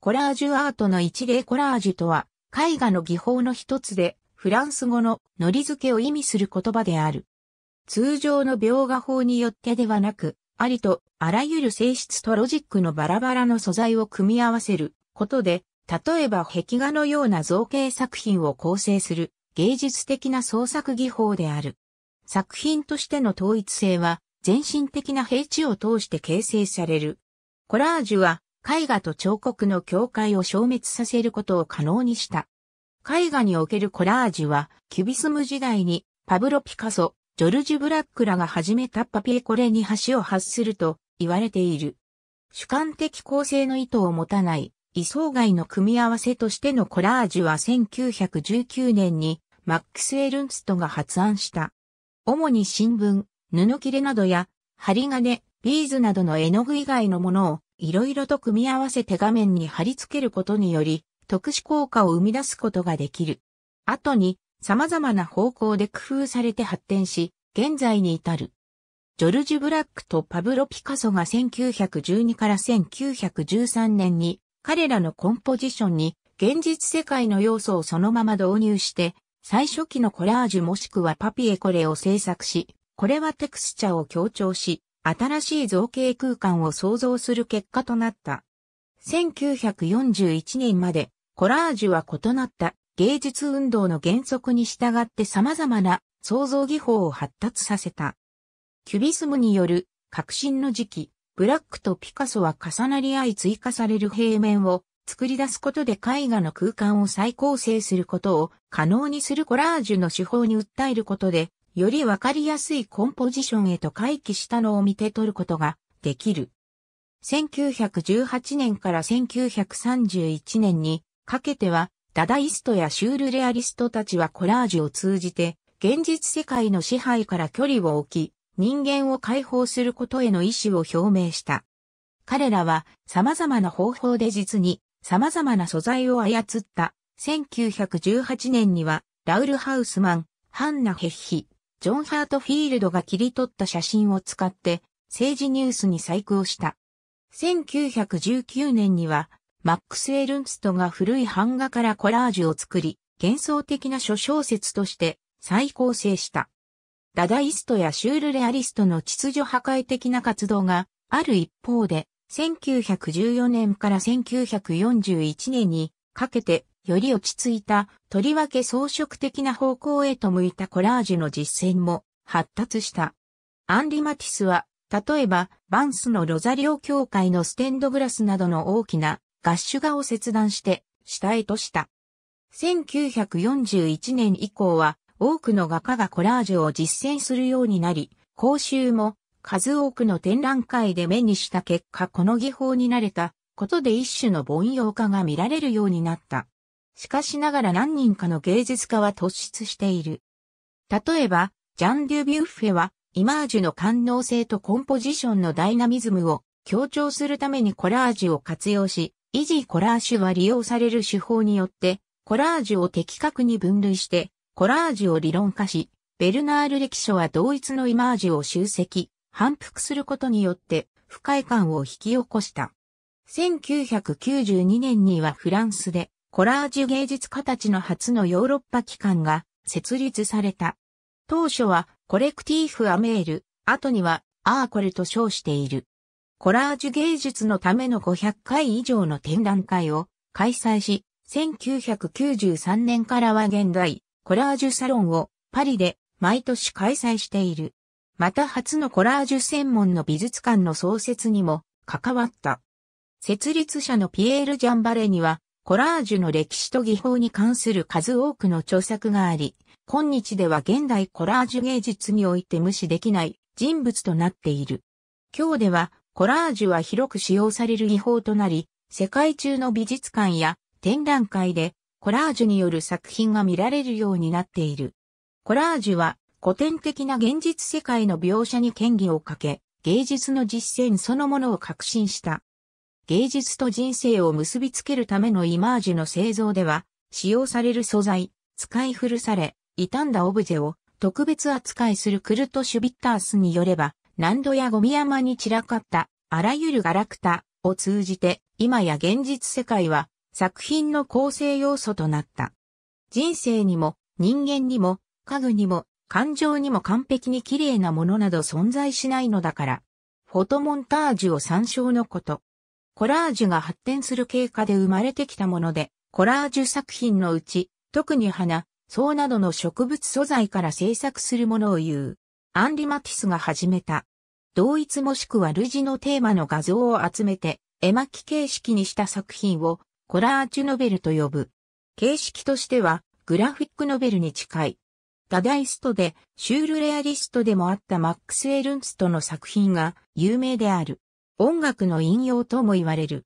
コラージュアートの一例コラージュとは、絵画の技法の一つで、フランス語ののり付けを意味する言葉である。通常の描画法によってではなく、ありとあらゆる性質とロジックのバラバラの素材を組み合わせることで、例えば壁画のような造形作品を構成する芸術的な創作技法である。作品としての統一性は、全身的な平地を通して形成される。コラージュは、絵画と彫刻の境界を消滅させることを可能にした。絵画におけるコラージュは、キュビスム時代に、パブロ・ピカソ、ジョルジュ・ブラックらが始めたパピエコレに橋を発すると言われている。主観的構成の意図を持たない、位相外の組み合わせとしてのコラージュは1919年にマックス・エルンストが発案した。主に新聞、布切れなどや、針金、ビーズなどの絵の具以外のものをいろいろと組み合わせて画面に貼り付けることにより、特殊効果を生み出すことができる。後に、様々な方向で工夫されて発展し、現在に至る。ジョルジュ・ブラックとパブロ・ピカソが1912から1913年に彼らのコンポジションに現実世界の要素をそのまま導入して最初期のコラージュもしくはパピエコレを制作し、これはテクスチャを強調し、新しい造形空間を創造する結果となった。1941年までコラージュは異なった芸術運動の原則に従って様々な創造技法を発達させた。キュビスムによる革新の時期、ブラックとピカソは重なり合い追加される平面を作り出すことで絵画の空間を再構成することを可能にするコラージュの手法に訴えることでよりわかりやすいコンポジションへと回帰したのを見て取ることができる。1918年から1931年にかけては、ダダイストやシュールレアリストたちはコラージュを通じて、現実世界の支配から距離を置き、人間を解放することへの意思を表明した。彼らは様々な方法で実に様々な素材を操った。1918年には、ラウル・ハウスマン、ハンナ・ヘッヒ、ジョン・ハートフィールドが切り取った写真を使って政治ニュースに細工をした。1919年にはマックス・エルンストが古い版画からコラージュを作り、幻想的な諸小説として再構成した。ダダイストやシュールレアリストの秩序破壊的な活動がある一方で、1914年から1941年にかけてより落ち着いた、とりわけ装飾的な方向へと向いたコラージュの実践も発達した。アンリ・マティスは、例えば、バンスのロザリオ教会のステンドグラスなどの大きなガッシュ画を切断して、下絵とした。1941年以降は、多くの画家がコラージュを実践するようになり、講習も数多くの展覧会で目にした結果この技法に慣れたことで一種の凡庸化が見られるようになった。しかしながら何人かの芸術家は突出している。例えば、ジャン・デュビュッフェは、イマージュの官能性とコンポジションのダイナミズムを強調するためにコラージュを活用し、イジーコラージュは利用される手法によって、コラージュを的確に分類して、コラージュを理論化し、ベルナール歴書は同一のイマージュを集積、反復することによって不快感を引き起こした。1992年にはフランスでコラージュ芸術家たちの初のヨーロッパ機関が設立された。当初はコレクティーフ・アメール、後にはアーコレと称している。コラージュ芸術のための500回以上の展覧会を開催し、1993年からは現代コラージュサロンをパリで毎年開催している。また初のコラージュ専門の美術館の創設にも関わった。設立者のピエール・ジャンバレにはコラージュの歴史と技法に関する数多くの著作があり、今日では現代コラージュ芸術において無視できない人物となっている。今日ではコラージュは広く使用される技法となり、世界中の美術館や展覧会でコラージュによる作品が見られるようになっている。コラージュは古典的な現実世界の描写に権威をかけ、芸術の実践そのものを革新した芸術と人生を結びつけるためのイマージュの製造では、使用される素材、使い古され、傷んだオブジェを特別扱いするクルト・シュビッタースによれば、難度やゴミ山に散らかったあらゆるガラクタを通じて、今や現実世界は作品の構成要素となった。人生にも人間にも家具にも感情にも完璧に綺麗なものなど存在しないのだから。フォトモンタージュを参照のこと。コラージュが発展する経過で生まれてきたもので、コラージュ作品のうち、特に花、草などの植物素材から制作するものを言う。アンリ・マティスが始めた。同一もしくは類似のテーマの画像を集めて、絵巻形式にした作品をコラージュノベルと呼ぶ。形式としてはグラフィックノベルに近い。ダダイストでシュールレアリストでもあったマックス・エルンストの作品が有名である。音楽の引用とも言われる。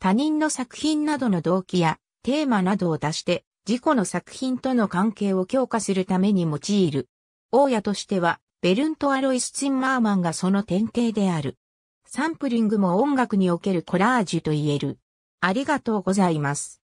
他人の作品などの動機やテーマなどを出して、自己の作品との関係を強化するために用いる。大家としては、ベルント・アロイス・ツィンマーマンがその典型である。サンプリングも音楽におけるコラージュと言える。ありがとうございます。